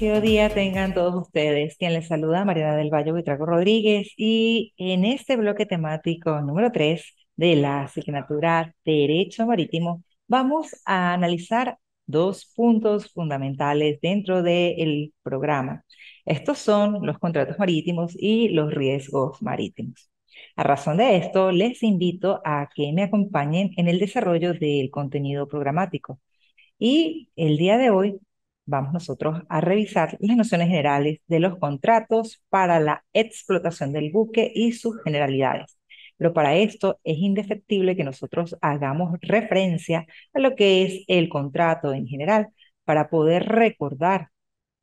Bendecido día tengan todos ustedes. Quien les saluda, Mariana del Valle Buitrago Rodríguez. Y en este bloque temático número 3 de la asignatura Derecho Marítimo, vamos a analizar dos puntos fundamentales dentro del programa. Estos son los contratos marítimos y los riesgos marítimos. A razón de esto, les invito a que me acompañen en el desarrollo del contenido programático. Y el día de hoy vamos nosotros a revisar las nociones generales de los contratos para la explotación del buque y sus generalidades. Pero para esto es indefectible que nosotros hagamos referencia a lo que es el contrato en general para poder recordar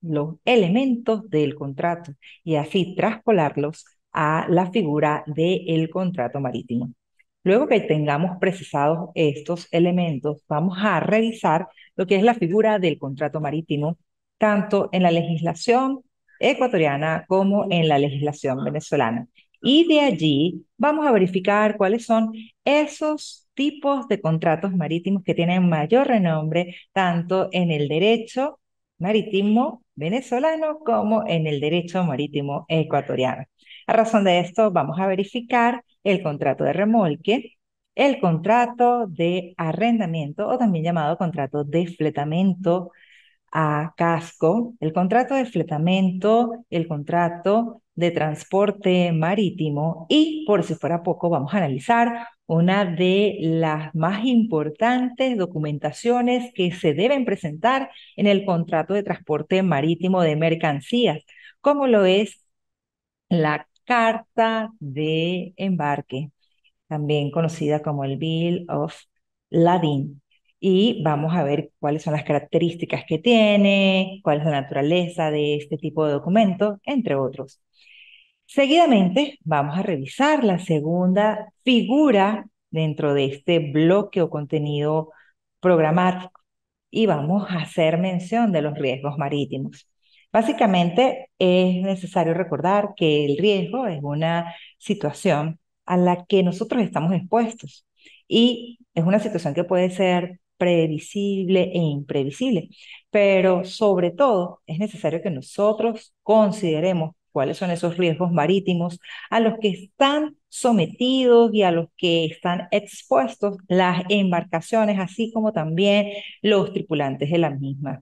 los elementos del contrato y así traspolarlos a la figura del contrato marítimo. Luego que tengamos precisados estos elementos, vamos a revisar lo que es la figura del contrato marítimo, tanto en la legislación ecuatoriana como en la legislación venezolana. Y de allí vamos a verificar cuáles son esos tipos de contratos marítimos que tienen mayor renombre tanto en el derecho marítimo venezolano como en el derecho marítimo ecuatoriano. A razón de esto, vamos a verificar el contrato de remolque, el contrato de arrendamiento o también llamado contrato de fletamento a casco, el contrato de fletamento, el contrato de transporte marítimo y, por si fuera poco, vamos a analizar una de las más importantes documentaciones que se deben presentar en el contrato de transporte marítimo de mercancías, como lo es la carta de embarque también conocida como el Bill of Lading. Y vamos a ver cuáles son las características que tiene, cuál es la naturaleza de este tipo de documento, entre otros. Seguidamente vamos a revisar la segunda figura dentro de este bloque o contenido programático y vamos a hacer mención de los riesgos marítimos. Básicamente es necesario recordar que el riesgo es una situación a la que nosotros estamos expuestos. Y es una situación que puede ser previsible e imprevisible, pero sobre todo es necesario que nosotros consideremos cuáles son esos riesgos marítimos a los que están sometidos y a los que están expuestos las embarcaciones, así como también los tripulantes de las mismas.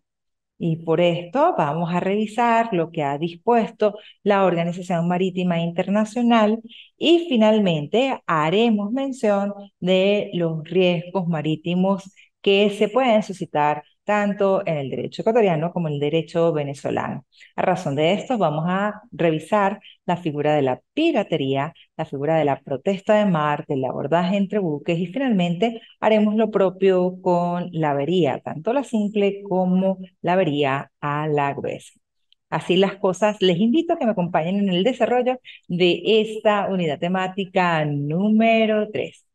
Y por esto vamos a revisar lo que ha dispuesto la Organización Marítima Internacional y finalmente haremos mención de los riesgos marítimos que se pueden suscitar tanto en el derecho ecuatoriano como en el derecho venezolano. A razón de esto, vamos a revisar la figura de la piratería, la figura de la protesta de mar, del abordaje entre buques y finalmente haremos lo propio con la avería, tanto la simple como la avería a la gruesa. Así las cosas, les invito a que me acompañen en el desarrollo de esta unidad temática número 3.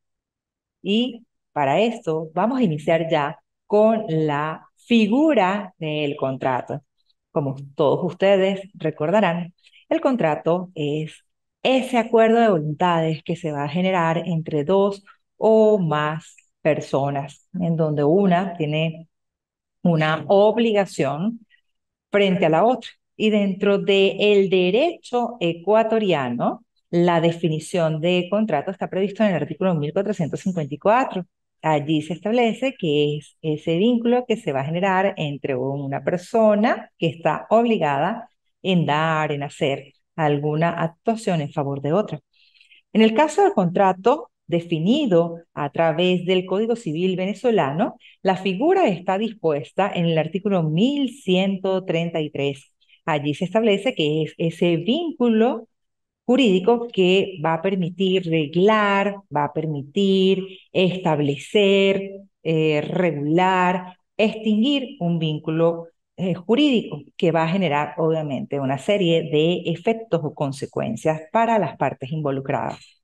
Y para esto vamos a iniciar ya con la figura del contrato. Como todos ustedes recordarán, el contrato es ese acuerdo de voluntades que se va a generar entre dos o más personas, en donde una tiene una obligación frente a la otra. Y dentro del derecho ecuatoriano, la definición de contrato está previsto en el artículo 1454 allí se establece que es ese vínculo que se va a generar entre una persona que está obligada en dar, en hacer alguna actuación en favor de otra. En el caso del contrato definido a través del Código Civil venezolano, la figura está dispuesta en el artículo 1133. Allí se establece que es ese vínculo jurídico que va a permitir reglar, va a permitir establecer, eh, regular, extinguir un vínculo eh, jurídico que va a generar obviamente una serie de efectos o consecuencias para las partes involucradas.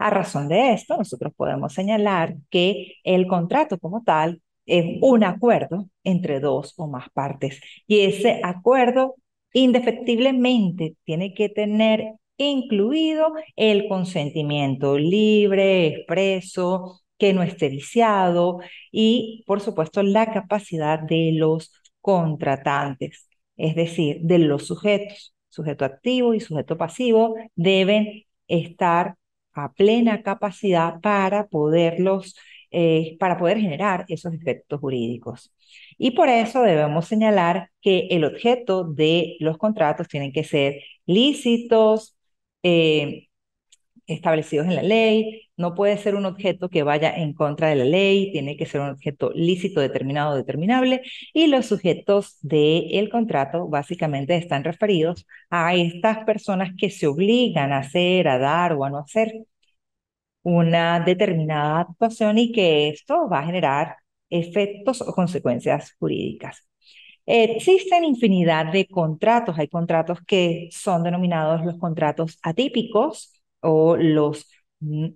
A razón de esto, nosotros podemos señalar que el contrato como tal es un acuerdo entre dos o más partes y ese acuerdo indefectiblemente tiene que tener incluido el consentimiento libre, expreso, que no esté viciado y, por supuesto, la capacidad de los contratantes, es decir, de los sujetos, sujeto activo y sujeto pasivo, deben estar a plena capacidad para poderlos eh, para poder generar esos efectos jurídicos. Y por eso debemos señalar que el objeto de los contratos tienen que ser lícitos, eh, establecidos en la ley, no puede ser un objeto que vaya en contra de la ley, tiene que ser un objeto lícito, determinado determinable, y los sujetos del contrato básicamente están referidos a estas personas que se obligan a hacer, a dar o a no hacer una determinada actuación y que esto va a generar efectos o consecuencias jurídicas. Existen infinidad de contratos. Hay contratos que son denominados los contratos atípicos o los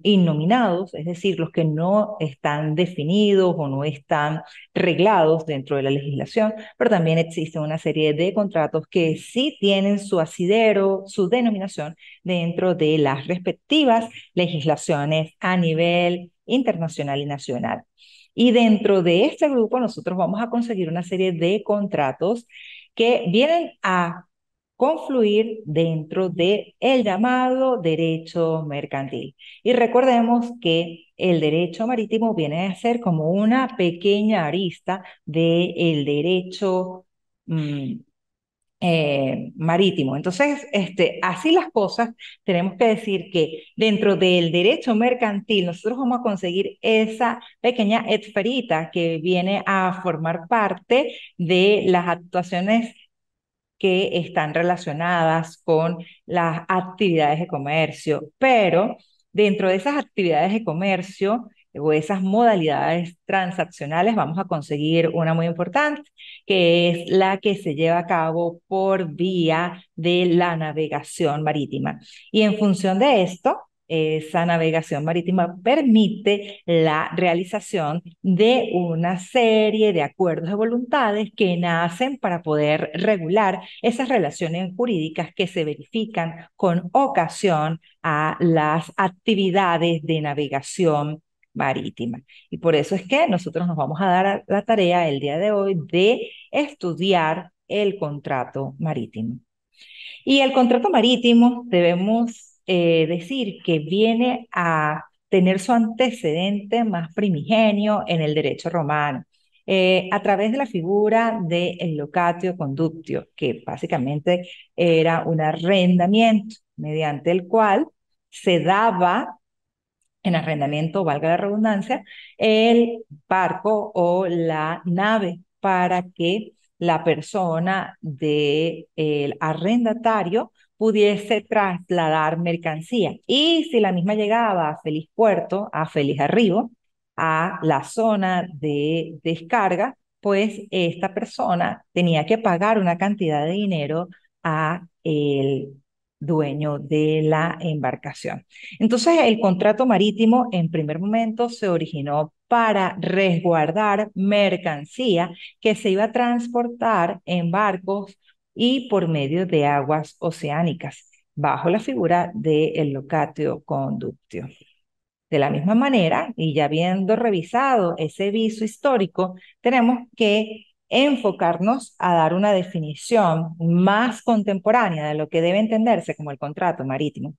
innominados, es decir, los que no están definidos o no están reglados dentro de la legislación, pero también existe una serie de contratos que sí tienen su asidero, su denominación dentro de las respectivas legislaciones a nivel internacional y nacional. Y dentro de este grupo nosotros vamos a conseguir una serie de contratos que vienen a confluir dentro de el llamado derecho mercantil. Y recordemos que el derecho marítimo viene a ser como una pequeña arista del el derecho mm, eh, marítimo. Entonces, este, así las cosas, tenemos que decir que dentro del derecho mercantil nosotros vamos a conseguir esa pequeña esferita que viene a formar parte de las actuaciones que están relacionadas con las actividades de comercio, pero dentro de esas actividades de comercio o esas modalidades transaccionales, vamos a conseguir una muy importante, que es la que se lleva a cabo por vía de la navegación marítima. Y en función de esto, esa navegación marítima permite la realización de una serie de acuerdos de voluntades que nacen para poder regular esas relaciones jurídicas que se verifican con ocasión a las actividades de navegación marítima. Y por eso es que nosotros nos vamos a dar la tarea el día de hoy de estudiar el contrato marítimo. Y el contrato marítimo debemos eh, decir que viene a tener su antecedente más primigenio en el derecho romano. Eh, a través de la figura de locatio conductio, que básicamente era un arrendamiento mediante el cual se daba en arrendamiento, valga la redundancia, el barco o la nave para que la persona del arrendatario pudiese trasladar mercancía. Y si la misma llegaba a feliz puerto, a feliz arribo, a la zona de descarga, pues esta persona tenía que pagar una cantidad de dinero a el dueño de la embarcación. Entonces, el contrato marítimo en primer momento se originó para resguardar mercancía que se iba a transportar en barcos y por medio de aguas oceánicas, bajo la figura del el locatio conductio. De la misma manera, y ya habiendo revisado ese viso histórico, tenemos que enfocarnos a dar una definición más contemporánea de lo que debe entenderse como el contrato marítimo.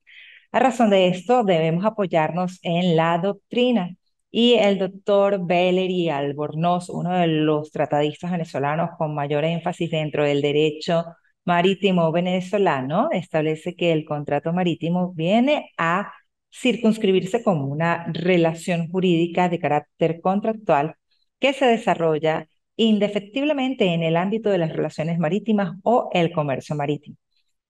A razón de esto, debemos apoyarnos en la doctrina y el doctor y Albornoz, uno de los tratadistas venezolanos con mayor énfasis dentro del derecho marítimo venezolano, establece que el contrato marítimo viene a circunscribirse como una relación jurídica de carácter contractual que se desarrolla indefectiblemente en el ámbito de las relaciones marítimas o el comercio marítimo.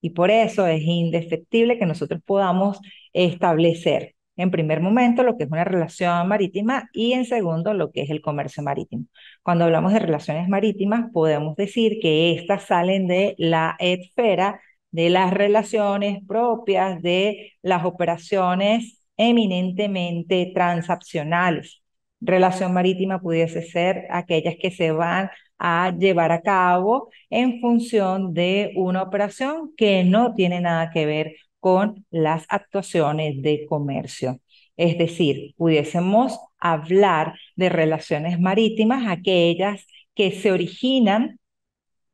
Y por eso es indefectible que nosotros podamos establecer en primer momento lo que es una relación marítima y en segundo lo que es el comercio marítimo. Cuando hablamos de relaciones marítimas podemos decir que estas salen de la esfera de las relaciones propias de las operaciones eminentemente transaccionales relación marítima pudiese ser aquellas que se van a llevar a cabo en función de una operación que no tiene nada que ver con las actuaciones de comercio. Es decir, pudiésemos hablar de relaciones marítimas, aquellas que se originan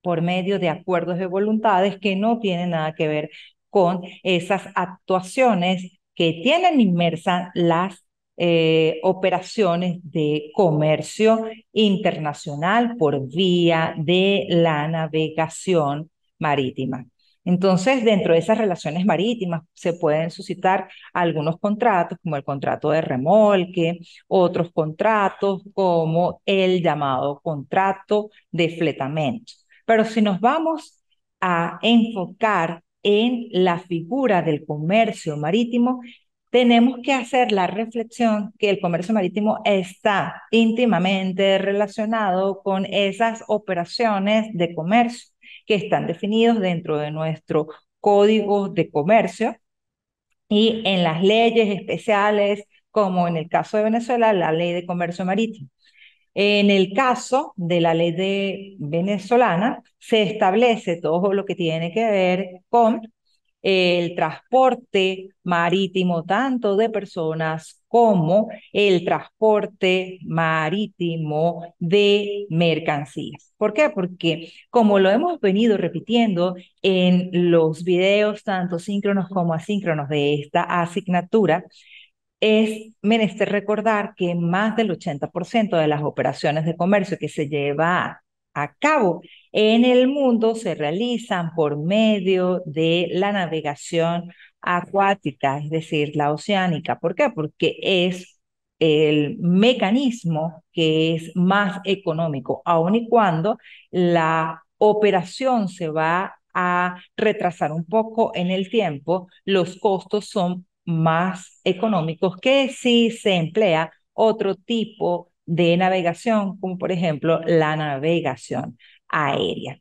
por medio de acuerdos de voluntades que no tienen nada que ver con esas actuaciones que tienen inmersas las eh, operaciones de comercio internacional por vía de la navegación marítima. Entonces, dentro de esas relaciones marítimas se pueden suscitar algunos contratos, como el contrato de remolque, otros contratos como el llamado contrato de fletamento. Pero si nos vamos a enfocar en la figura del comercio marítimo, tenemos que hacer la reflexión que el comercio marítimo está íntimamente relacionado con esas operaciones de comercio que están definidos dentro de nuestro código de comercio y en las leyes especiales, como en el caso de Venezuela, la ley de comercio marítimo. En el caso de la ley venezolana, se establece todo lo que tiene que ver con el transporte marítimo tanto de personas como el transporte marítimo de mercancías. ¿Por qué? Porque como lo hemos venido repitiendo en los videos tanto síncronos como asíncronos de esta asignatura, es menester recordar que más del 80% de las operaciones de comercio que se lleva a cabo en el mundo se realizan por medio de la navegación acuática, es decir, la oceánica. ¿Por qué? Porque es el mecanismo que es más económico, aun y cuando la operación se va a retrasar un poco en el tiempo, los costos son más económicos que si se emplea otro tipo de navegación, como por ejemplo la navegación aérea.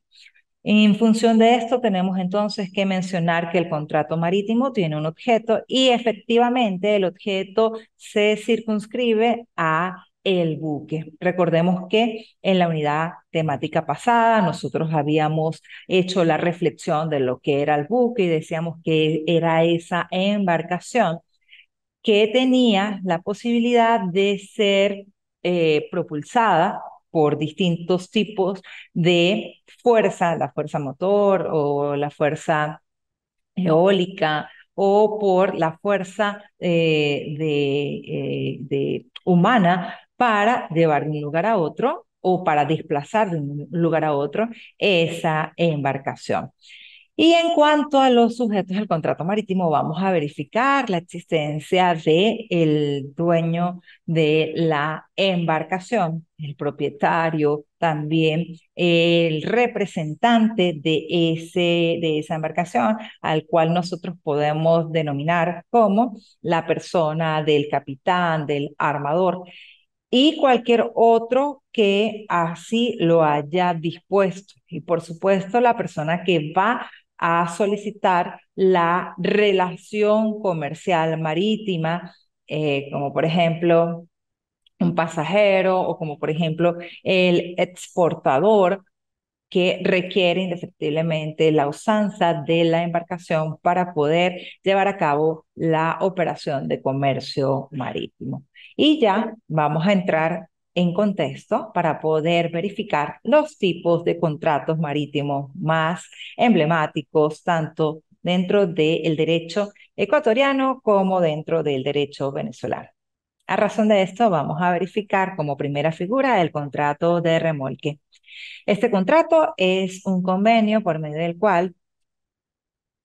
En función de esto, tenemos entonces que mencionar que el contrato marítimo tiene un objeto y efectivamente el objeto se circunscribe a el buque. Recordemos que en la unidad temática pasada nosotros habíamos hecho la reflexión de lo que era el buque y decíamos que era esa embarcación que tenía la posibilidad de ser eh, propulsada por distintos tipos de fuerza, la fuerza motor o la fuerza eólica o por la fuerza eh, eh, de, humana para llevar de un lugar a otro o para desplazar de un lugar a otro esa embarcación. Y en cuanto a los sujetos del contrato marítimo, vamos a verificar la existencia del el dueño de la embarcación, el propietario, también el representante de, ese, de esa embarcación, al cual nosotros podemos denominar como la persona del capitán, del armador y cualquier otro que así lo haya dispuesto. Y por supuesto, la persona que va a solicitar la relación comercial marítima, eh, como por ejemplo un pasajero o como por ejemplo el exportador que requiere indefectiblemente la usanza de la embarcación para poder llevar a cabo la operación de comercio marítimo. Y ya vamos a entrar en contexto para poder verificar los tipos de contratos marítimos más emblemáticos, tanto dentro del derecho ecuatoriano como dentro del derecho venezolano. A razón de esto, vamos a verificar como primera figura el contrato de remolque. Este contrato es un convenio por medio del cual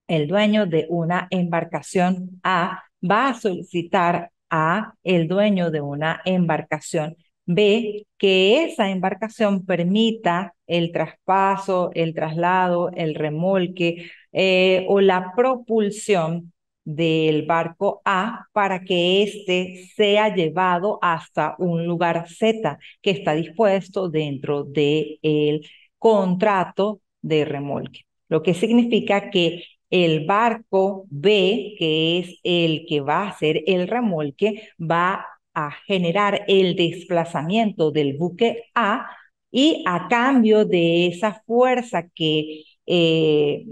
el dueño de una embarcación A va a solicitar a el dueño de una embarcación B, que esa embarcación permita el traspaso, el traslado, el remolque eh, o la propulsión del barco A para que éste sea llevado hasta un lugar Z que está dispuesto dentro del contrato de remolque. Lo que significa que el barco B, que es el que va a hacer el remolque, va a generar el desplazamiento del buque A y a cambio de esa fuerza que eh,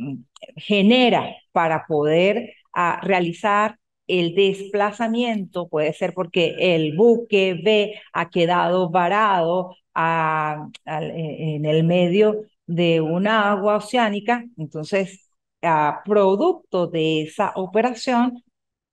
genera para poder ah, realizar el desplazamiento, puede ser porque el buque B ha quedado varado ah, eh, en el medio de una agua oceánica, entonces, a ah, producto de esa operación,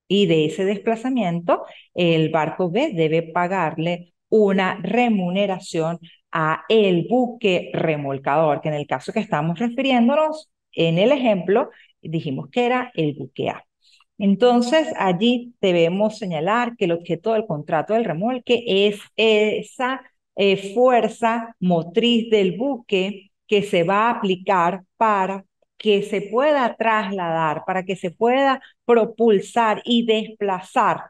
y de ese desplazamiento, el barco B debe pagarle una remuneración a el buque remolcador, que en el caso que estamos refiriéndonos, en el ejemplo, dijimos que era el buque A. Entonces, allí debemos señalar que el objeto del contrato del remolque es esa eh, fuerza motriz del buque que se va a aplicar para que se pueda trasladar, para que se pueda propulsar y desplazar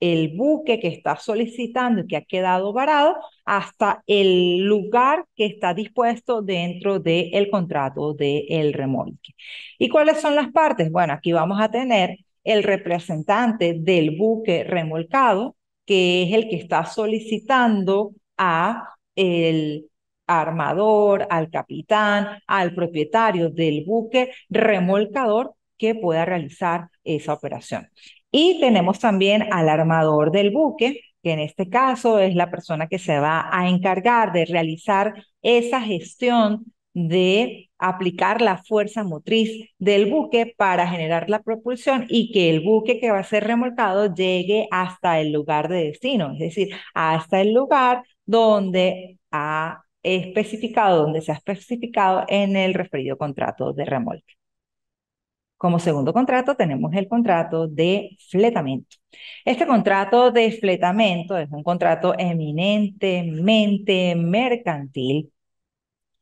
el buque que está solicitando y que ha quedado varado hasta el lugar que está dispuesto dentro del contrato del remolque. ¿Y cuáles son las partes? Bueno, aquí vamos a tener el representante del buque remolcado, que es el que está solicitando a el armador, al capitán, al propietario del buque remolcador que pueda realizar esa operación. Y tenemos también al armador del buque, que en este caso es la persona que se va a encargar de realizar esa gestión de aplicar la fuerza motriz del buque para generar la propulsión y que el buque que va a ser remolcado llegue hasta el lugar de destino, es decir, hasta el lugar donde ha especificado donde se ha especificado en el referido contrato de remolque. Como segundo contrato tenemos el contrato de fletamento. Este contrato de fletamento es un contrato eminentemente mercantil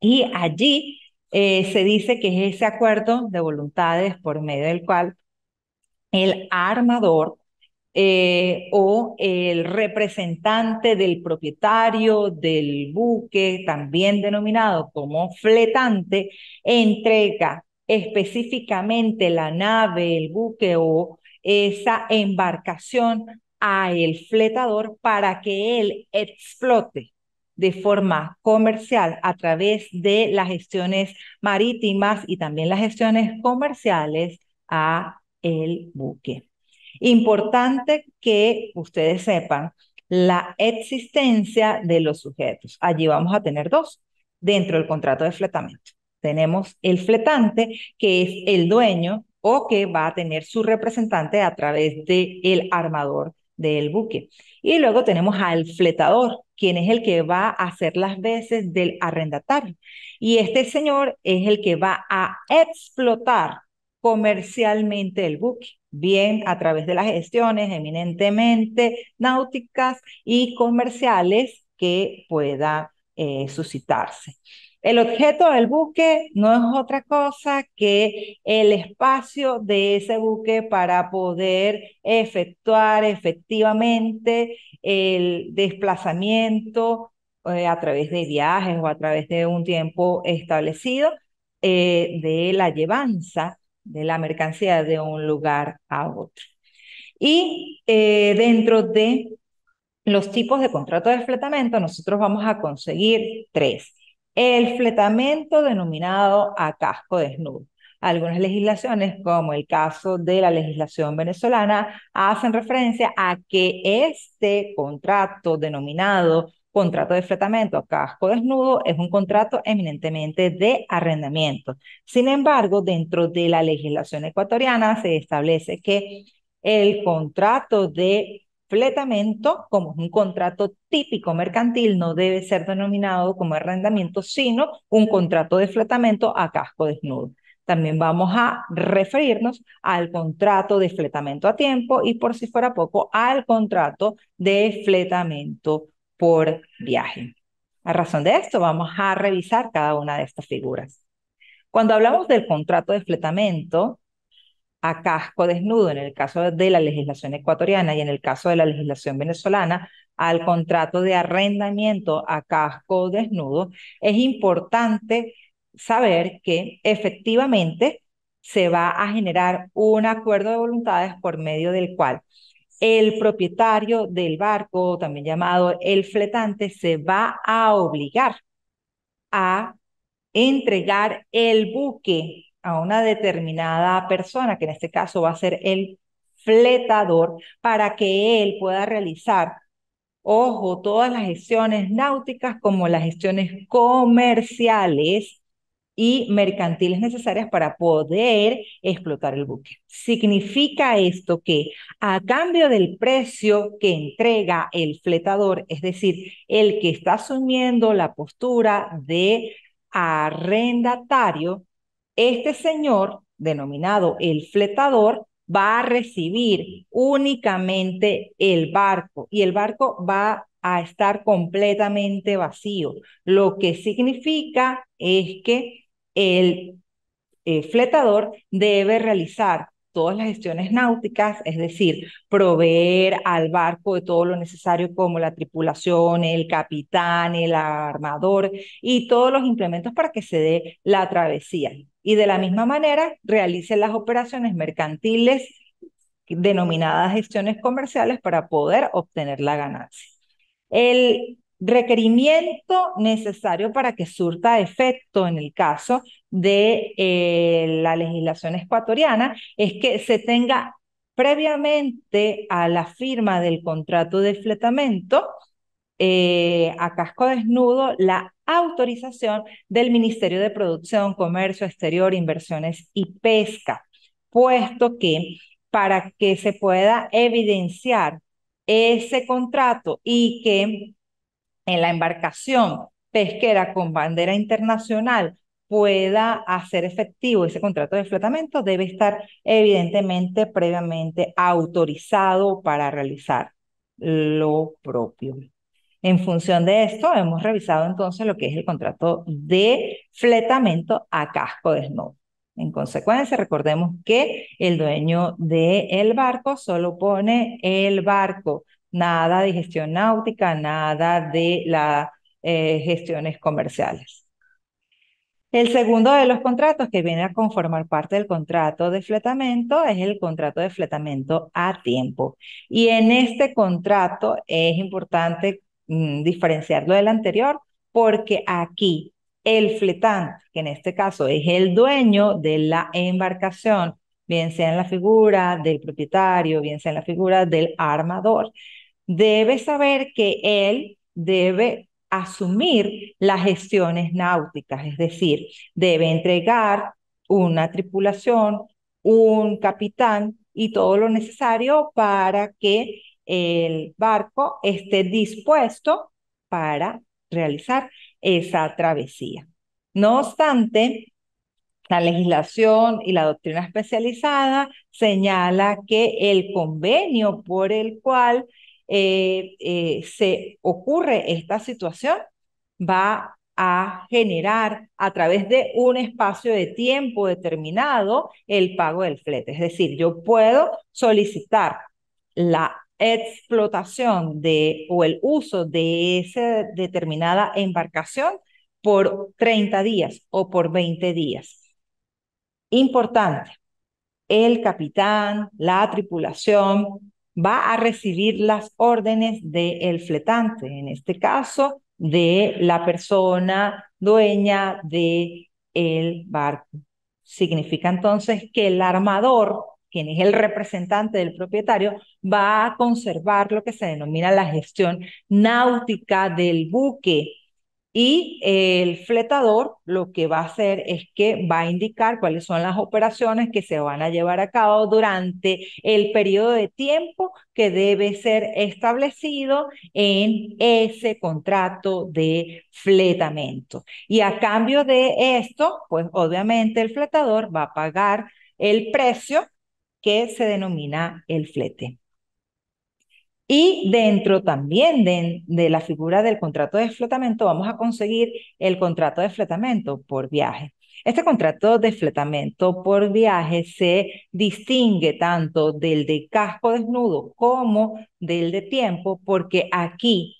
y allí eh, se dice que es ese acuerdo de voluntades por medio del cual el armador eh, o el representante del propietario del buque, también denominado como fletante, entrega específicamente la nave, el buque o esa embarcación a el fletador para que él explote de forma comercial a través de las gestiones marítimas y también las gestiones comerciales a el buque. Importante que ustedes sepan la existencia de los sujetos. Allí vamos a tener dos dentro del contrato de fletamiento. Tenemos el fletante, que es el dueño o que va a tener su representante a través del armador del buque. Y luego tenemos al fletador, quien es el que va a hacer las veces del arrendatario. Y este señor es el que va a explotar comercialmente el buque bien a través de las gestiones eminentemente náuticas y comerciales que pueda eh, suscitarse. El objeto del buque no es otra cosa que el espacio de ese buque para poder efectuar efectivamente el desplazamiento eh, a través de viajes o a través de un tiempo establecido eh, de la llevanza de la mercancía de un lugar a otro. Y eh, dentro de los tipos de contrato de fletamento, nosotros vamos a conseguir tres. El fletamento denominado a casco desnudo. Algunas legislaciones, como el caso de la legislación venezolana, hacen referencia a que este contrato denominado contrato de fletamento a casco desnudo es un contrato eminentemente de arrendamiento. Sin embargo, dentro de la legislación ecuatoriana se establece que el contrato de fletamento, como es un contrato típico mercantil, no debe ser denominado como arrendamiento, sino un contrato de fletamento a casco desnudo. También vamos a referirnos al contrato de fletamento a tiempo y por si fuera poco al contrato de fletamento por viaje. A razón de esto, vamos a revisar cada una de estas figuras. Cuando hablamos del contrato de fletamento a casco desnudo, en el caso de la legislación ecuatoriana y en el caso de la legislación venezolana, al contrato de arrendamiento a casco desnudo, es importante saber que efectivamente se va a generar un acuerdo de voluntades por medio del cual el propietario del barco, también llamado el fletante, se va a obligar a entregar el buque a una determinada persona, que en este caso va a ser el fletador, para que él pueda realizar, ojo, todas las gestiones náuticas como las gestiones comerciales y mercantiles necesarias para poder explotar el buque. Significa esto que a cambio del precio que entrega el fletador, es decir, el que está asumiendo la postura de arrendatario, este señor, denominado el fletador, va a recibir únicamente el barco y el barco va a estar completamente vacío, lo que significa es que el eh, fletador debe realizar todas las gestiones náuticas, es decir, proveer al barco de todo lo necesario como la tripulación, el capitán, el armador y todos los implementos para que se dé la travesía. Y de la misma manera, realice las operaciones mercantiles denominadas gestiones comerciales para poder obtener la ganancia. El requerimiento necesario para que surta efecto en el caso de eh, la legislación ecuatoriana es que se tenga previamente a la firma del contrato de fletamento eh, a casco desnudo la autorización del Ministerio de Producción, Comercio Exterior, Inversiones y Pesca, puesto que para que se pueda evidenciar ese contrato y que en la embarcación pesquera con bandera internacional pueda hacer efectivo ese contrato de fletamento debe estar evidentemente previamente autorizado para realizar lo propio. En función de esto, hemos revisado entonces lo que es el contrato de fletamento a casco desnudo. En consecuencia, recordemos que el dueño del el barco solo pone el barco nada de gestión náutica, nada de las eh, gestiones comerciales. El segundo de los contratos que viene a conformar parte del contrato de fletamento es el contrato de fletamento a tiempo. Y en este contrato es importante mm, diferenciarlo del anterior porque aquí el fletante, que en este caso es el dueño de la embarcación, bien sea en la figura del propietario, bien sea en la figura del armador, debe saber que él debe asumir las gestiones náuticas, es decir, debe entregar una tripulación, un capitán y todo lo necesario para que el barco esté dispuesto para realizar esa travesía. No obstante, la legislación y la doctrina especializada señala que el convenio por el cual eh, eh, se ocurre esta situación, va a generar a través de un espacio de tiempo determinado el pago del flete. Es decir, yo puedo solicitar la explotación de o el uso de esa determinada embarcación por 30 días o por 20 días. Importante, el capitán, la tripulación va a recibir las órdenes del el fletante, en este caso de la persona dueña del el barco. Significa entonces que el armador, quien es el representante del propietario, va a conservar lo que se denomina la gestión náutica del buque, y el fletador lo que va a hacer es que va a indicar cuáles son las operaciones que se van a llevar a cabo durante el periodo de tiempo que debe ser establecido en ese contrato de fletamento. Y a cambio de esto, pues obviamente el fletador va a pagar el precio que se denomina el flete. Y dentro también de, la figura del contrato de fletamento vamos a conseguir el contrato de fletamento por viaje. Este contrato de fletamento por viaje se distingue tanto del de casco desnudo como del de tiempo, porque aquí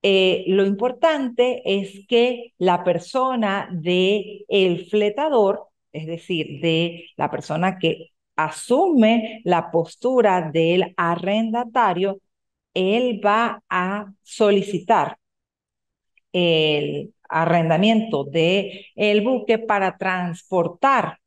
eh, lo importante es que la persona de el fletador, es decir, de la persona que asume la postura del arrendatario, él va a solicitar el arrendamiento de el buque para transportar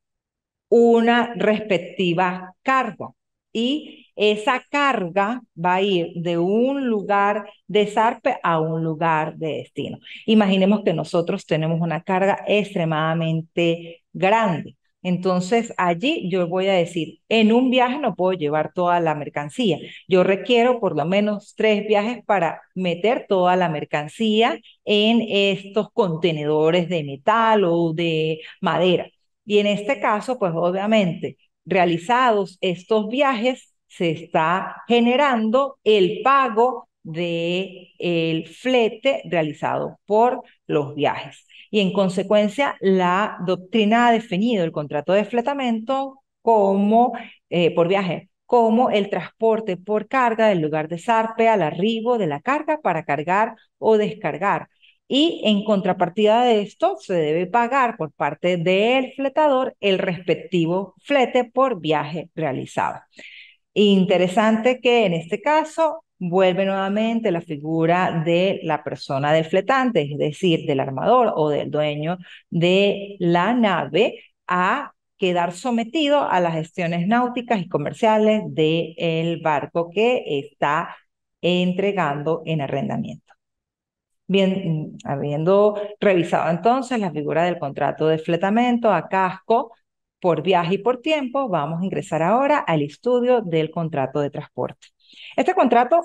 una respectiva carga y esa carga va a ir de un lugar de zarpe a un lugar de destino. Imaginemos que nosotros tenemos una carga extremadamente grande. Entonces allí yo voy a decir, en un viaje no puedo llevar toda la mercancía. Yo requiero por lo menos tres viajes para meter toda la mercancía en estos contenedores de metal o de madera. Y en este caso, pues obviamente, realizados estos viajes, se está generando el pago de el flete realizado por los viajes. Y en consecuencia, la doctrina ha definido el contrato de fletamento como, eh, por viaje como el transporte por carga del lugar de zarpe al arribo de la carga para cargar o descargar. Y en contrapartida de esto, se debe pagar por parte del fletador el respectivo flete por viaje realizado. Interesante que en este caso vuelve nuevamente la figura de la persona del fletante, es decir, del armador o del dueño de la nave, a quedar sometido a las gestiones náuticas y comerciales del barco que está entregando en arrendamiento. Bien, mm, habiendo revisado entonces la figura del contrato de fletamento a casco por viaje y por tiempo, vamos a ingresar ahora al estudio del contrato de transporte. Este contrato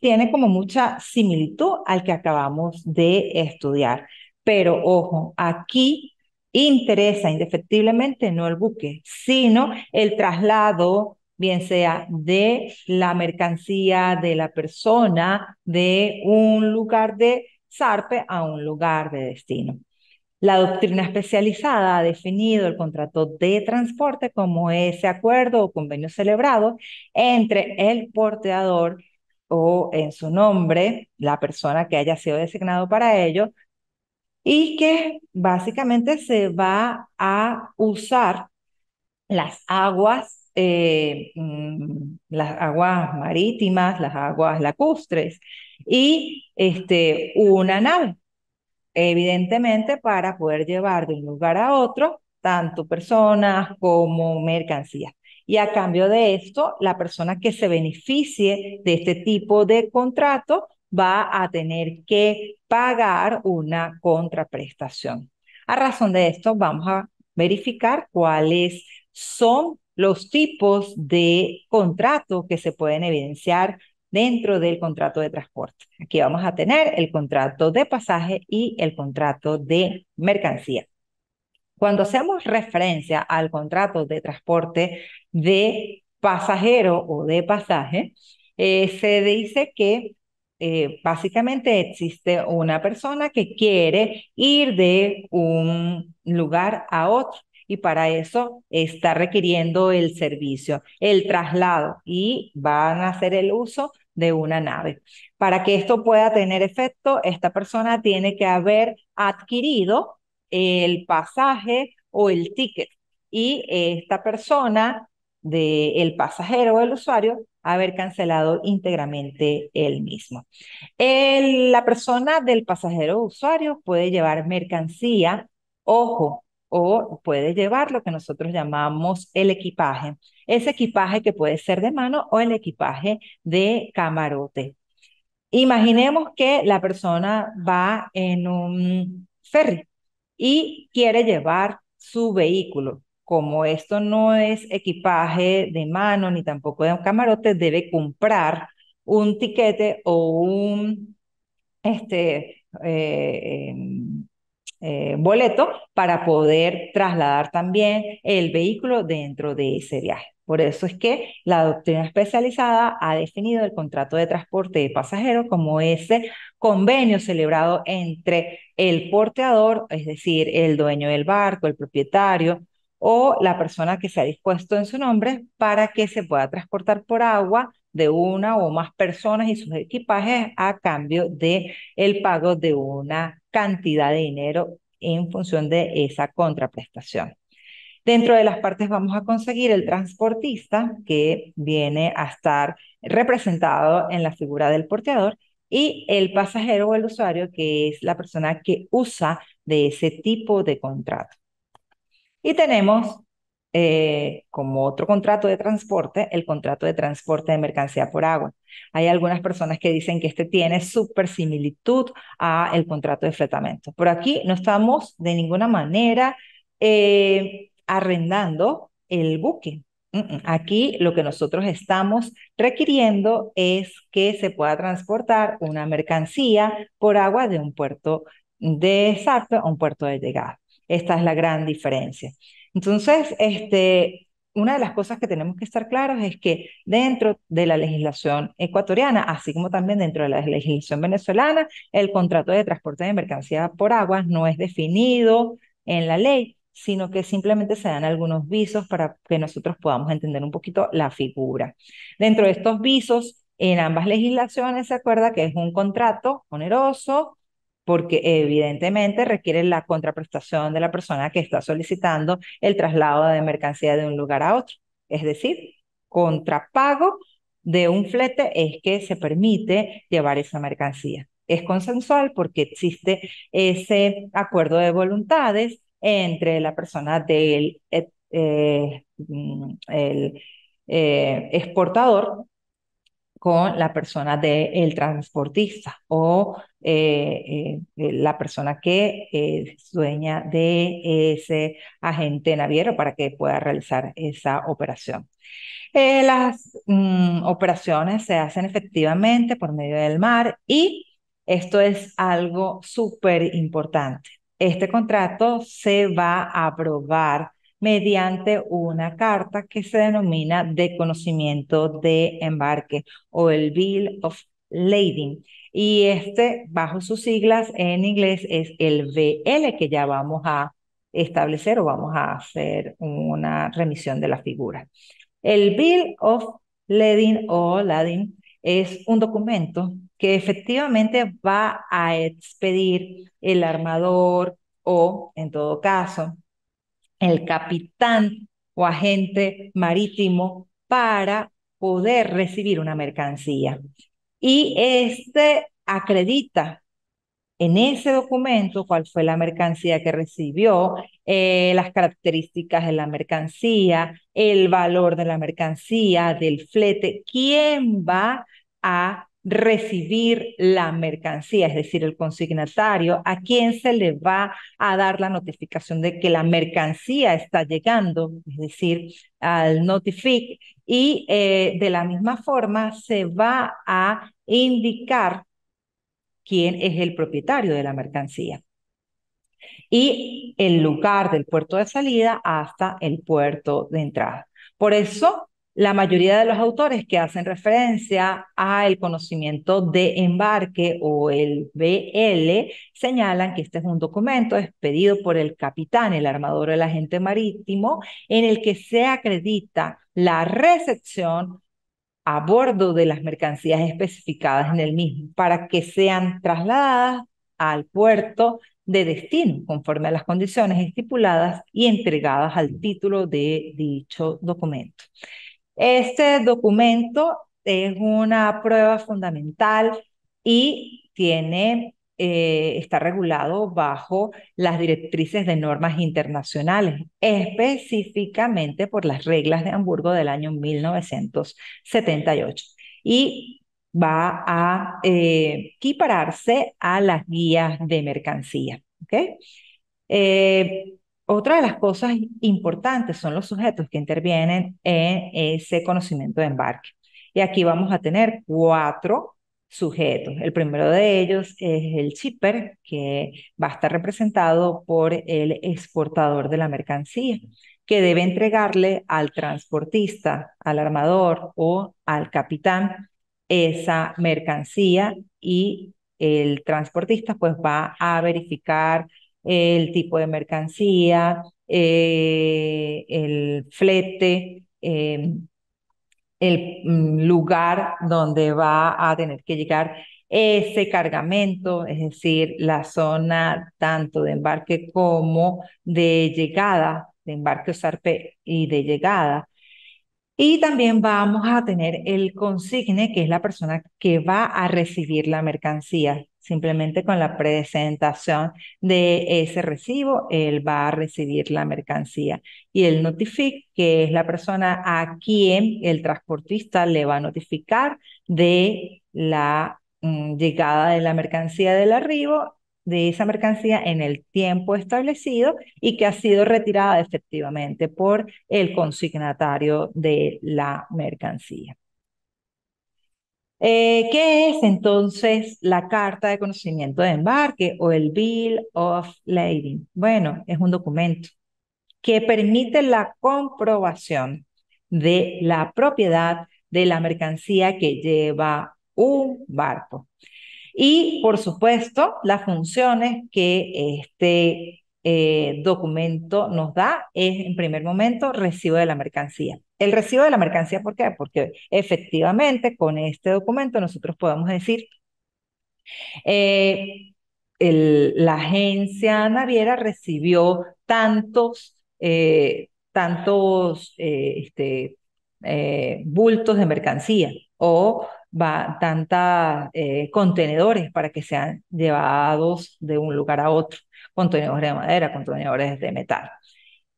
tiene como mucha similitud al que acabamos de estudiar, pero ojo, aquí interesa indefectiblemente no el buque, sino el traslado, bien sea de la mercancía, de la persona, de un lugar de zarpe a un lugar de destino. La doctrina especializada ha definido el contrato de transporte como ese acuerdo o convenio celebrado entre el porteador o en su nombre, la persona que haya sido designado para ello, y que básicamente se va a usar las aguas, eh, mm, las aguas marítimas, las aguas lacustres y este, una nave evidentemente para poder llevar de un lugar a otro tanto personas como mercancías. Y a cambio de esto, la persona que se beneficie de este tipo de contrato va a tener que pagar una contraprestación. A razón de esto, vamos a verificar cuáles son los tipos de contrato que se pueden evidenciar dentro del contrato de transporte. Aquí vamos a tener el contrato de pasaje y el contrato de mercancía. Cuando hacemos referencia al contrato de transporte de pasajero o de pasaje, eh, se dice que eh, básicamente existe una persona que quiere ir de un lugar a otro y para eso está requiriendo el servicio, el traslado y van a hacer el uso de una nave. Para que esto pueda tener efecto, esta persona tiene que haber adquirido el pasaje o el ticket y esta persona del pasajero o el usuario haber cancelado íntegramente el mismo. la persona del pasajero o usuario puede llevar mercancía, ojo, o puede llevar lo que nosotros llamamos el equipaje ese equipaje que puede ser de mano o el equipaje de camarote. Imaginemos que la persona va en un ferry y quiere llevar su vehículo. Como esto no es equipaje de mano ni tampoco de un camarote, debe comprar un tiquete o un este, eh, em, eh, boleto para poder trasladar también el vehículo dentro de ese viaje. Por eso es que la doctrina especializada ha definido el contrato de transporte de pasajeros como ese convenio celebrado entre el porteador, es decir, el dueño del barco, el propietario o la persona que se ha dispuesto en su nombre para que se pueda transportar por agua de una o más personas y sus equipajes a cambio de el pago de una cantidad de dinero en función de esa contraprestación. Dentro de las partes vamos a conseguir el transportista, que viene a estar representado en la figura del porteador, y el pasajero o el usuario, que es la persona que usa de ese tipo de contrato. Y tenemos eh, como otro contrato de transporte, el contrato de transporte de mercancía por agua. Hay algunas personas que dicen que este tiene súper similitud a el contrato de fletamento. Por aquí no estamos de ninguna manera eh, arrendando el buque. Aquí lo que nosotros estamos requiriendo es que se pueda transportar una mercancía por agua de un puerto de exacto a un puerto de llegada. Esta es la gran diferencia. Entonces, este, una de las cosas que tenemos que estar claros es que dentro de la legislación ecuatoriana, así como también dentro de la legislación venezolana, el contrato de transporte de mercancía por aguas no es definido en la ley, sino que simplemente se dan algunos visos para que nosotros podamos entender un poquito la figura. Dentro de estos visos, en ambas legislaciones se acuerda que es un contrato oneroso, porque evidentemente requiere la contraprestación de la persona que está solicitando el traslado de mercancía de un lugar a otro. Es decir, contrapago de un flete es que se permite llevar esa mercancía. Es consensual porque existe ese acuerdo de voluntades entre la persona del eh, eh, mm, el, eh, exportador con la persona del transportista o eh, eh, eh, la persona que es dueña de ese agente naviero para que pueda realizar esa operación. las mm, operaciones se hacen efectivamente por medio del mar y esto es algo súper importante. Este contrato se va a aprobar mediante una carta que se denomina de conocimiento de embarque o el Bill of Lading. Y este, bajo sus siglas en inglés, es el BL que ya vamos a establecer o vamos a hacer una remisión de la figura. El Bill of Lading o Lading es un documento que efectivamente va a expedir el armador o, en todo caso, el capitán o agente marítimo para poder recibir una mercancía. Y este acredita en ese documento cuál fue la mercancía que recibió, eh, las características de la mercancía, el valor de la mercancía, del flete, quién va a recibir la mercancía, es decir, el consignatario, a quien se le va a dar la notificación de que la mercancía está llegando, es decir, al notific, y eh, de la misma forma se va a indicar quién es el propietario de la mercancía y el lugar del puerto de salida hasta el puerto de entrada. Por eso la mayoría de los autores que hacen referencia al conocimiento de embarque o el BL señalan que este es un documento expedido por el capitán, el armador o el agente marítimo, en el que se acredita la recepción a bordo de las mercancías especificadas en el mismo para que sean trasladadas al puerto de destino conforme a las condiciones estipuladas y entregadas al título de dicho documento. Este documento es una prueba fundamental y tiene, eh, está regulado bajo las directrices de normas internacionales, específicamente por las reglas de Hamburgo del año 1978. Y va a eh, equipararse a las guías de mercancía. ¿ok? Eh, otra de las cosas importantes son los sujetos que intervienen en ese conocimiento de embarque. Y aquí vamos a tener cuatro sujetos. El primero de ellos es el shipper, que va a estar representado por el exportador de la mercancía, que debe entregarle al transportista, al armador o al capitán esa mercancía y el transportista pues va a verificar el tipo de mercancía, eh, el flete, em, el mm, lugar donde va a tener que llegar ese cargamento, es decir, la zona tanto de embarque como de llegada, de embarque, zarpe y de llegada. Y también vamos a tener el consigne, que es la persona que va a recibir la mercancía. Simplemente con la presentación de ese recibo, él va a recibir la mercancía. Y el notific, que es la persona a quien el transportista le va a notificar de la mm, llegada de la mercancía del arribo de esa mercancía en el tiempo establecido y que ha sido retirada efectivamente por el consignatario de la mercancía. Eh, ¿Qué es entonces la carta de conocimiento de embarque o el Bill of Lading? Bueno, es un documento que permite la comprobación de la propiedad de la mercancía que lleva un barco. Y, por supuesto, las funciones que este eh, documento nos da es, en primer momento, recibo de la mercancía. El recibo de la mercancía, ¿por qué? Porque efectivamente con este documento nosotros podemos decir, eh, la agencia naviera recibió tantos, eh, tantos eh, este, bultos de mercancía o va tanta eh, contenedores para que sean llevados de un lugar a otro, contenedores de madera, contenedores de metal.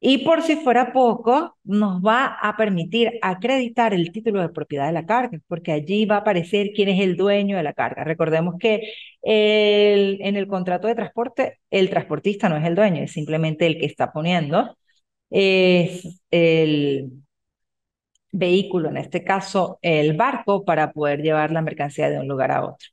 Y por si fuera poco, nos va a permitir acreditar el título de propiedad de la carga, porque allí va a aparecer quién es el dueño de la carga. Recordemos que en el contrato de transporte, el transportista no es el dueño, es simplemente el que está poniendo, es el, vehículo, en este caso el barco, para poder llevar la mercancía de un lugar a otro.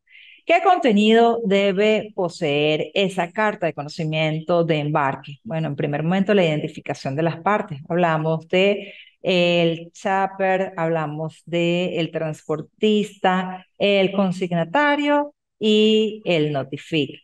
¿Qué contenido debe poseer esa carta de conocimiento de embarque? Bueno, en primer momento la identificación de las partes. Hablamos de el chaper hablamos de el transportista, el consignatario y el notific.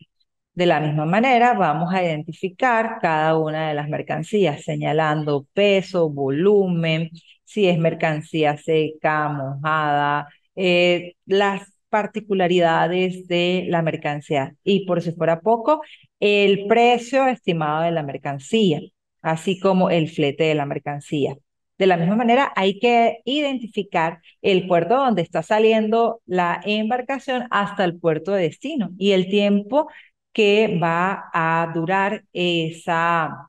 De la misma manera, vamos a identificar cada una de las mercancías, señalando peso, volumen, si es mercancía seca, mojada, eh, las particularidades de la mercancía. Y por si fuera poco, el precio estimado de la mercancía, así como el flete de la mercancía. De la misma manera, hay que identificar el puerto donde está saliendo la embarcación hasta el puerto de destino y el tiempo que va a durar esa,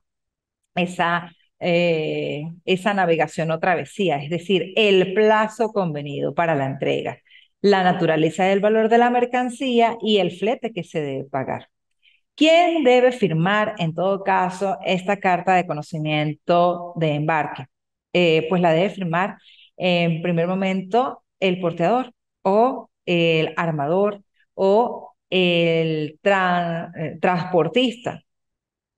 esa eh, esa navegación o travesía, es decir, el plazo convenido para la entrega, la naturaleza del valor de la mercancía y el flete que se debe pagar. ¿Quién debe firmar, en todo caso, esta carta de conocimiento de embarque? Eh, pues la debe firmar en primer momento el porteador o el armador o el eh, transportista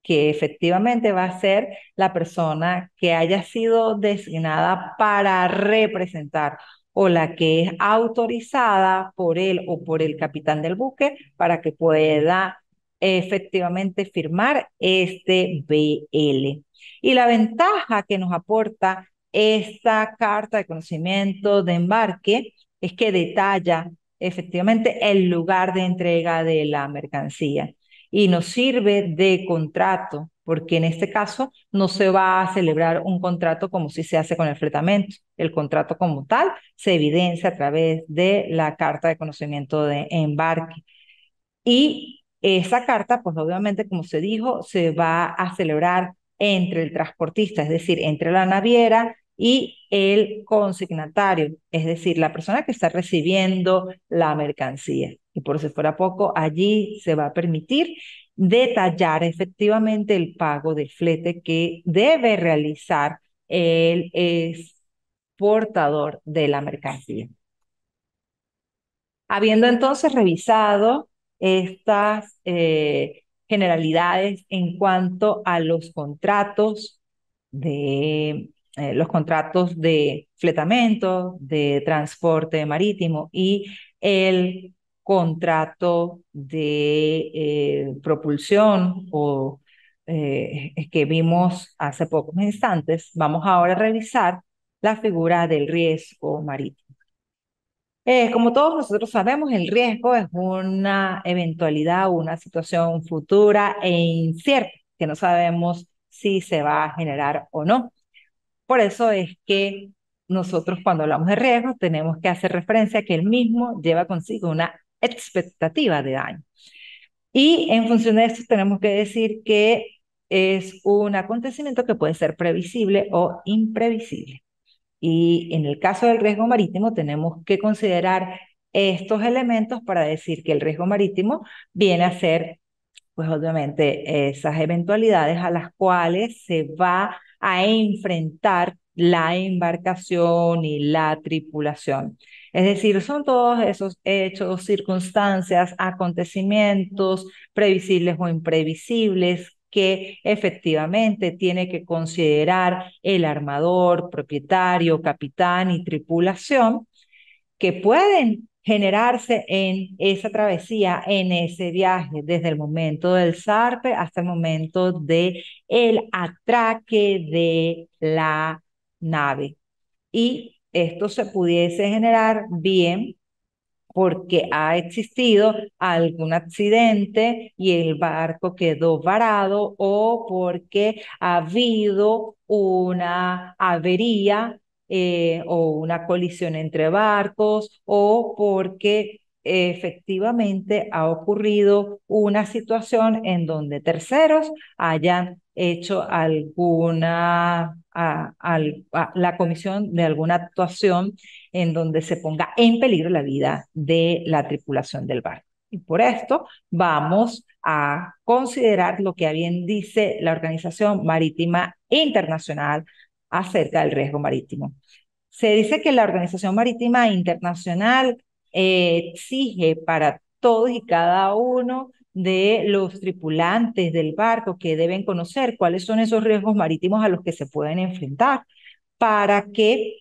que efectivamente va a ser la persona que haya sido designada para representar o la que es autorizada por él o por el capitán del buque para que pueda efectivamente firmar este BL. Y la ventaja que nos aporta esta carta de conocimiento de embarque es que detalla efectivamente el lugar de entrega de la mercancía y nos sirve de contrato, porque en este caso no se va a celebrar un contrato como si se hace con el fletamento. El contrato como tal se evidencia a través de la carta de conocimiento de embarque. Y esa carta, pues obviamente, como se dijo, se va a celebrar entre el transportista, es decir, entre la naviera y el consignatario, es decir, la persona que está recibiendo la mercancía y por si fuera poco, allí se va a permitir detallar efectivamente el pago del flete que debe realizar el exportador de la mercancía. Habiendo entonces revisado estas eh, generalidades en cuanto a los contratos de eh, los contratos de fletamento, de transporte marítimo y el contrato de eh, propulsión o eh, que vimos hace pocos instantes, vamos ahora a revisar la figura del riesgo marítimo. Eh, como todos nosotros sabemos, el riesgo es una eventualidad, una situación futura e incierta que no sabemos si se va a generar o no. Por eso es que nosotros cuando hablamos de riesgo tenemos que hacer referencia a que el mismo lleva consigo una expectativa de daño. Y en función de esto tenemos que decir que es un acontecimiento que puede ser previsible o imprevisible. Y en el caso del riesgo marítimo tenemos que considerar estos elementos para decir que el riesgo marítimo viene a ser, pues obviamente, esas eventualidades a las cuales se va a enfrentar la embarcación y la tripulación. Es decir, son todos esos hechos, circunstancias, acontecimientos previsibles o imprevisibles que efectivamente tiene que considerar el armador, propietario, capitán y tripulación que pueden generarse en esa travesía, en ese viaje, desde el momento del zarpe hasta el momento de el atraque de la nave. Y esto se pudiese generar bien porque ha existido algún accidente y el barco quedó varado o porque ha habido una avería eh, o una colisión entre barcos o porque efectivamente ha ocurrido una situación en donde terceros hayan hecho alguna, la comisión de alguna actuación en donde se ponga en peligro la vida de la tripulación del barco. Y por esto vamos a considerar lo que bien dice la Organización Marítima Internacional acerca del riesgo marítimo. Se dice que la Organización Marítima Internacional exige para todos y cada uno de los tripulantes del barco que deben conocer cuáles son esos riesgos marítimos a los que se pueden enfrentar para que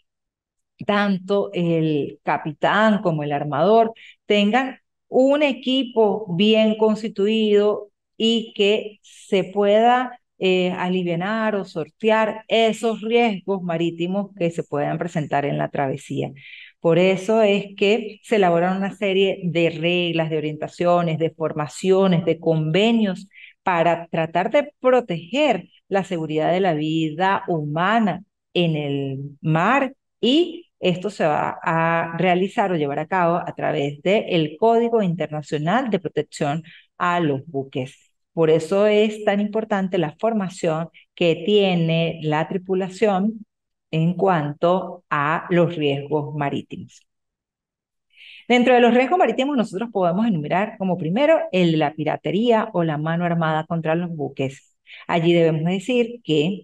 tanto el capitán como el armador tengan un equipo bien constituido y que se pueda eh, aliviar o sortear esos riesgos marítimos que se puedan presentar en la travesía. Por eso es que se elaboraron una serie de reglas, de orientaciones, de formaciones, de convenios para tratar de proteger la seguridad de la vida humana en el mar y esto se va a realizar o llevar a cabo a través del Código Internacional de Protección a los Buques. Por eso es tan importante la formación que tiene la tripulación en cuanto a los riesgos marítimos. Dentro de los riesgos marítimos nosotros podemos enumerar como primero el de la piratería o la mano armada contra los buques. Allí debemos decir que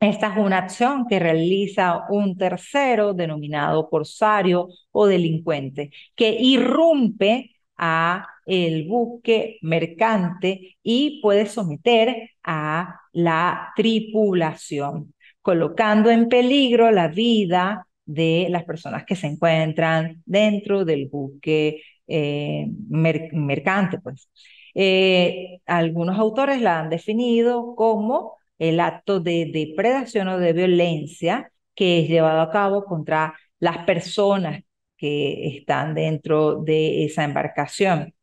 esta es una acción que realiza un tercero denominado corsario o delincuente que irrumpe a el buque mercante y puede someter a la tripulación colocando en peligro la vida de las personas que se encuentran dentro del buque eh, mercante. Pues. Eh, algunos autores la han definido como el acto de depredación o de violencia que es llevado a cabo contra las personas que están dentro de esa embarcación.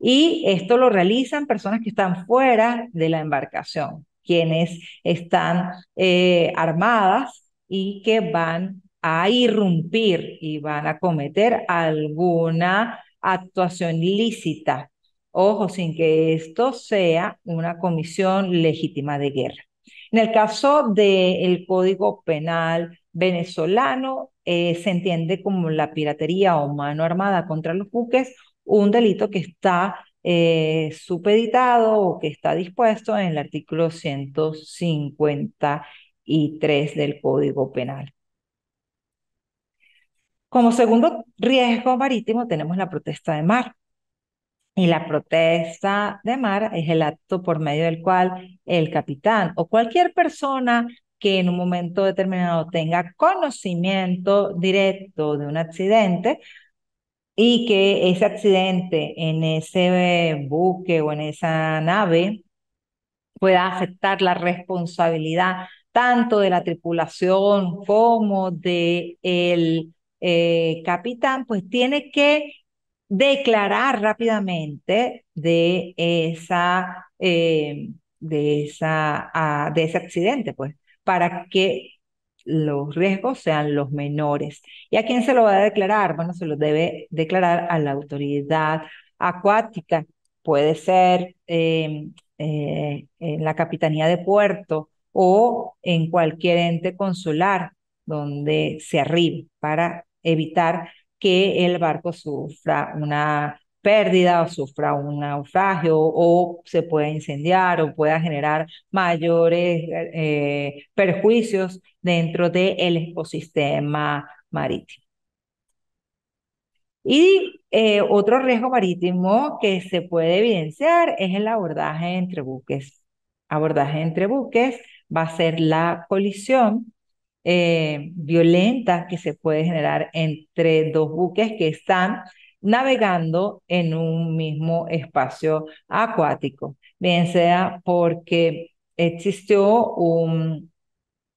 Y esto lo realizan personas que están fuera de la embarcación quienes están eh, armadas y que van a irrumpir y van a cometer alguna actuación ilícita. Ojo, sin que esto sea una comisión legítima de guerra. En el caso del Código Penal venezolano, eh, se entiende como la piratería o mano armada contra los buques, un delito que está eh, supeditado o que está dispuesto en el artículo 153 del Código Penal. Como segundo riesgo marítimo tenemos la protesta de mar. Y la protesta de mar es el acto por medio del cual el capitán o cualquier persona que en un momento determinado tenga conocimiento directo de un accidente y que ese accidente en ese buque o en esa nave pueda afectar la responsabilidad tanto de la tripulación como de el eh, capitán, pues tiene que declarar rápidamente de esa, eh, de esa, ah, de ese accidente, pues, para que los riesgos sean los menores. ¿Y a quién se lo va a declarar? Bueno, se lo debe declarar a la autoridad acuática. Puede ser em, eh, en la Capitanía de Puerto o en cualquier ente consular donde se arribe para evitar que el barco sufra una pérdida o sufra un naufragio o se pueda incendiar o pueda generar mayores eh, perjuicios dentro del ecosistema marítimo. Y eh, otro riesgo marítimo que se puede evidenciar es el abordaje entre buques. Abordaje entre buques va a ser la colisión eh, violenta que se puede generar entre dos buques que están navegando en un mismo espacio acuático, bien sea porque existió un,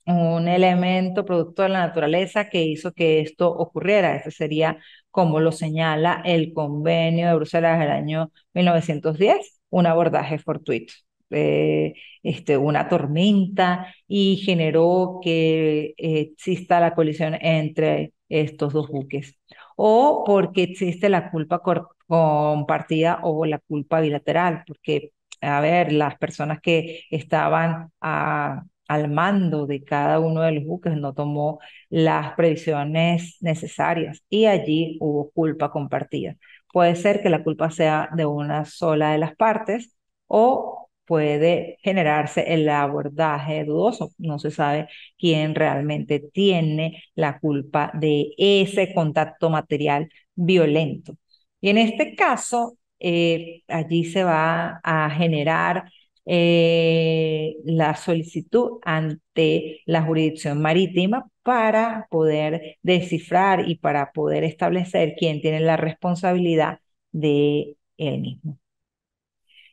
un elemento producto de la naturaleza que hizo que esto ocurriera. Ese sería como lo señala el convenio de Bruselas del año 1910, un abordaje fortuito. Eh, este, una tormenta y generó que eh, exista la colisión entre estos dos buques o porque existe la culpa compartida o la culpa bilateral, porque, a ver, las personas que estaban al mando de cada uno de los buques no tomó las previsiones necesarias y allí hubo culpa compartida. Puede ser que la culpa sea de una sola de las partes o puede generarse el abordaje dudoso. No se sabe quién realmente tiene la culpa de ese contacto material violento. Y en este caso, eh, allí se va a generar eh, la solicitud ante la jurisdicción marítima para poder descifrar y para poder establecer quién tiene la responsabilidad de él mismo.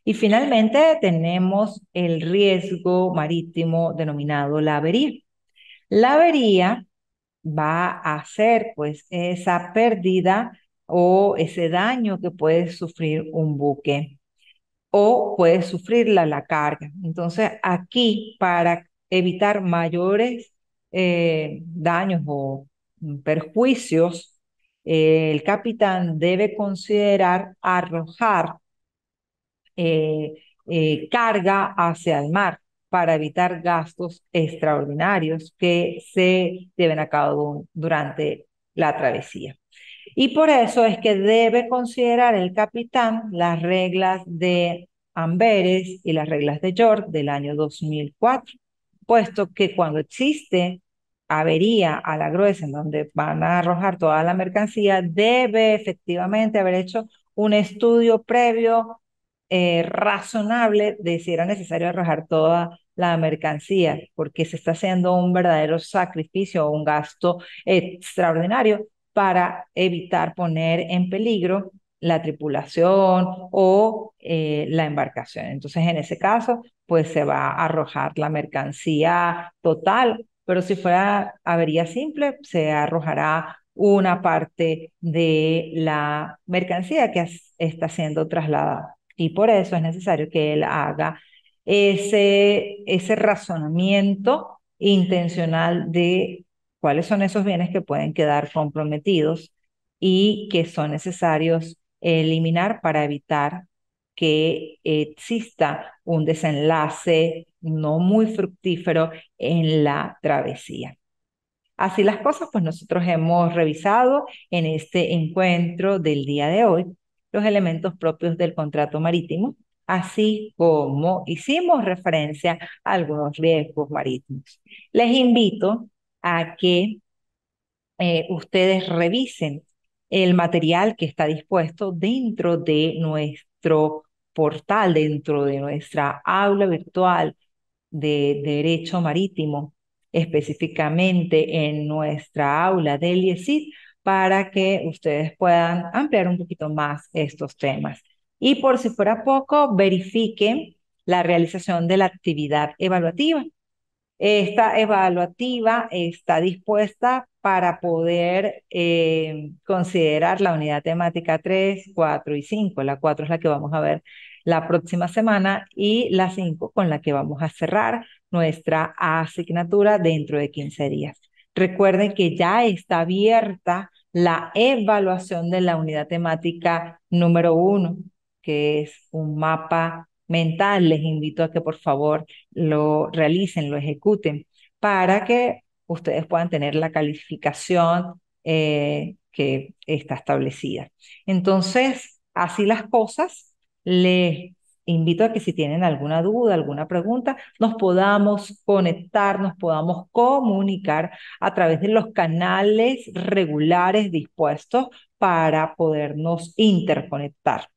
Y finalmente tenemos el riesgo marítimo denominado la avería. La avería va a ser pues esa pérdida o ese daño que puede sufrir un buque o puede sufrir la carga. Entonces aquí para evitar mayores eh, daños o perjuicios, eh, el capitán debe considerar arrojar eh, eh, carga hacia el mar para evitar gastos extraordinarios que se deben a cabo durante la travesía. Y por eso es que debe considerar el capitán las reglas de Amberes y las reglas de York del año 2004, puesto que cuando existe avería a la gruesa en donde van a arrojar toda la mercancía, debe efectivamente haber hecho un estudio previo eh, razonable de si era necesario arrojar toda la mercancía, porque se está haciendo un verdadero sacrificio o un gasto extraordinario para evitar poner en peligro la tripulación o eh, la embarcación. Entonces, en ese caso, pues se va a arrojar la mercancía total, pero si fuera avería simple, se arrojará una parte de la mercancía que está siendo trasladada. Y por eso es necesario que él haga ese, ese razonamiento intencional de cuáles son esos bienes que pueden quedar comprometidos y que son necesarios eliminar para evitar que exista un desenlace no muy fructífero en la travesía. Así las cosas, pues nosotros hemos revisado en este encuentro del día de hoy los elementos propios del contrato marítimo, así como hicimos referencia a algunos riesgos marítimos. Les invito a que eh, ustedes revisen el material que está dispuesto dentro de nuestro portal, dentro de nuestra aula virtual de Derecho Marítimo, específicamente en nuestra aula del IECID, para que ustedes puedan ampliar un poquito más estos temas. Y por si fuera poco, verifiquen la realización de la actividad evaluativa. Esta evaluativa está dispuesta para poder eh, considerar la unidad temática 3, 4 y 5. La 4 es la que vamos a ver la próxima semana y la 5 con la que vamos a cerrar nuestra asignatura dentro de 15 días. Recuerden que ya está abierta la evaluación de la unidad temática número uno, que es un mapa mental. Les invito a que por favor lo realicen, lo ejecuten, para que ustedes puedan tener la calificación eh, que está establecida. Entonces, así las cosas, les invito a que si tienen alguna duda, alguna pregunta, nos podamos conectar, nos podamos comunicar a través de los canales regulares dispuestos para podernos interconectar.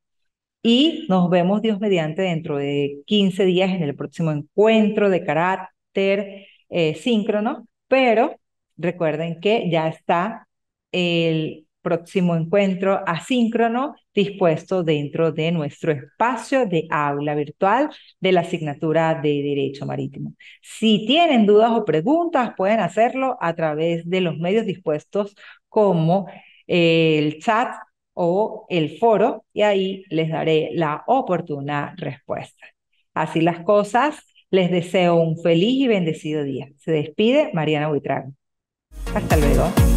Y nos vemos, Dios mediante, dentro de 15 días en el próximo encuentro de carácter eh, síncrono, pero recuerden que ya está el próximo encuentro asíncrono dispuesto dentro de nuestro espacio de aula virtual de la asignatura de Derecho Marítimo. Si tienen dudas o preguntas, pueden hacerlo a través de los medios dispuestos como eh, el chat o el foro y ahí les daré la oportuna respuesta. Así las cosas, les deseo un feliz y bendecido día. Se despide Mariana Buitrago. Hasta luego.